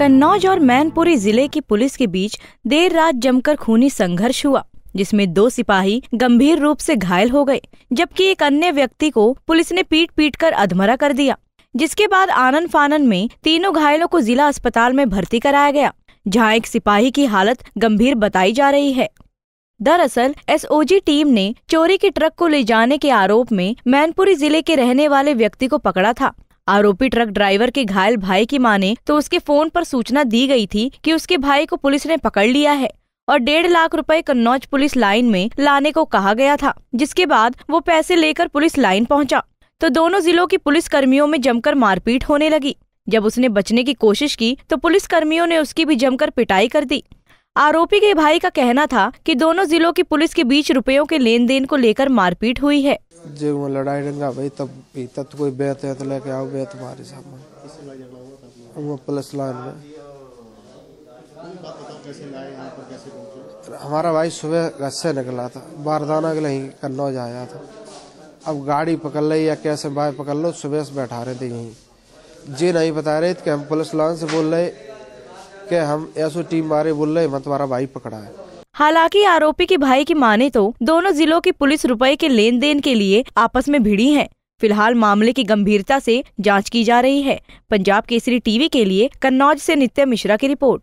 कन्नौज और मैनपुरी जिले की पुलिस के बीच देर रात जमकर खूनी संघर्ष हुआ जिसमें दो सिपाही गंभीर रूप से घायल हो गए जबकि एक अन्य व्यक्ति को पुलिस ने पीट पीट कर अधमरा कर दिया जिसके बाद आनंद फानन में तीनों घायलों को जिला अस्पताल में भर्ती कराया गया जहां एक सिपाही की हालत गंभीर बताई जा रही है दरअसल एसओजी टीम ने चोरी के ट्रक को ले जाने के आरोप में मैनपुरी जिले के रहने वाले व्यक्ति को पकड़ा था आरोपी ट्रक ड्राइवर के घायल भाई की माने तो उसके फोन पर सूचना दी गई थी कि उसके भाई को पुलिस ने पकड़ लिया है और डेढ़ लाख रुपए कन्नौज पुलिस लाइन में लाने को कहा गया था जिसके बाद वो पैसे लेकर पुलिस लाइन पहुंचा तो दोनों जिलों की पुलिस कर्मियों में जमकर मारपीट होने लगी जब उसने बचने की कोशिश की तो पुलिस कर्मियों ने उसकी भी जमकर पिटाई कर दी आरोपी के भाई का कहना था कि दोनों जिलों की पुलिस के बीच रुपयों के लेन देन को लेकर मारपीट हुई है जो लड़ाई डंगा भाई तब भी तब तो कोई बैत है तो लेके आओ बैत हमारे सामने वो पुलिस लाइन में हमारा भाई सुबह घर से निकला था बारदाना के लिए कन्नौज आया था अब गाड़ी पकड़ ली या कैसे भाई पकड़ लो सुबह से बैठा रहे थे यहीं जी नहीं बता रहे थे कि हम पुलिस लाइन से बोल रहे के हम ऐसो टीम मारे बोल रहे मैं तुम्हारा भाई पकड़ा है हालांकि आरोपी के भाई की माने तो दोनों जिलों की पुलिस रुपए के लेन देन के लिए आपस में भिड़ी है फिलहाल मामले की गंभीरता से जांच की जा रही है पंजाब केसरी टीवी के लिए कन्नौज से नित्य मिश्रा की रिपोर्ट